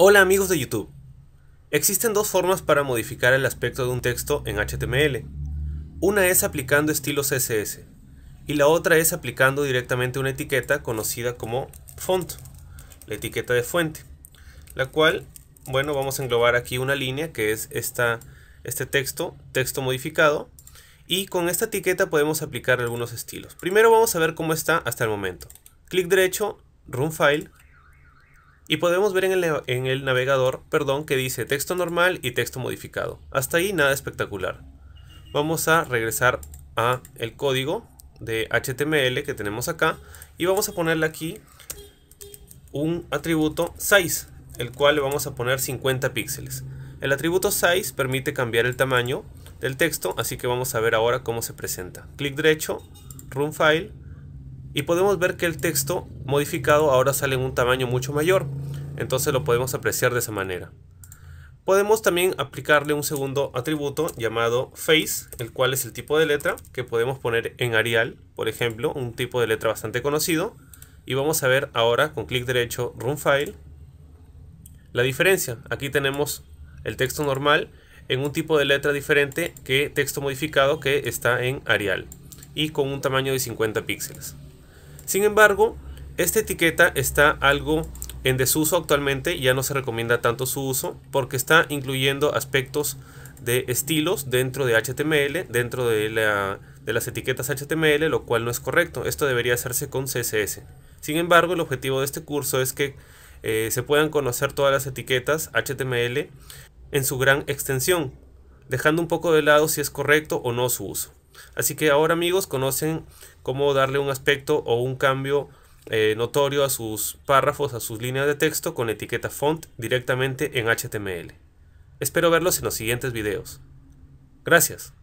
Hola amigos de YouTube. Existen dos formas para modificar el aspecto de un texto en HTML. Una es aplicando estilos CSS y la otra es aplicando directamente una etiqueta conocida como font, la etiqueta de fuente, la cual, bueno, vamos a englobar aquí una línea que es esta, este texto, texto modificado, y con esta etiqueta podemos aplicar algunos estilos. Primero vamos a ver cómo está hasta el momento. Clic derecho, Run File, y podemos ver en el, navegador, perdón, que dice texto normal y texto modificado. Hasta ahí nada espectacular. Vamos a regresar a el código de HTML que tenemos acá y vamos a ponerle aquí un atributo size, el cual le vamos a poner 50 píxeles. El atributo size permite cambiar el tamaño del texto, así que vamos a ver ahora cómo se presenta. Clic derecho, run file y podemos ver que el texto modificado ahora sale en un tamaño mucho mayor, entonces lo podemos apreciar de esa manera. Podemos también aplicarle un segundo atributo llamado face, el cual es el tipo de letra que podemos poner en Arial, por ejemplo, un tipo de letra bastante conocido. Y vamos a ver ahora con clic derecho Run File la diferencia. Aquí tenemos el texto normal en un tipo de letra diferente que texto modificado que está en Arial y con un tamaño de 50 píxeles. Sin embargo, esta etiqueta está algo en desuso actualmente, ya no se recomienda tanto su uso porque está incluyendo aspectos de estilos dentro de HTML, dentro de, las etiquetas HTML, lo cual no es correcto. Esto debería hacerse con CSS. Sin embargo, el objetivo de este curso es que eh, se puedan conocer todas las etiquetas HTML en su gran extensión, dejando un poco de lado si es correcto o no su uso. Así que ahora amigos conocen cómo darle un aspecto o un cambio eh, notorio a sus párrafos, a sus líneas de texto con etiqueta font directamente en HTML. Espero verlos en los siguientes videos. Gracias.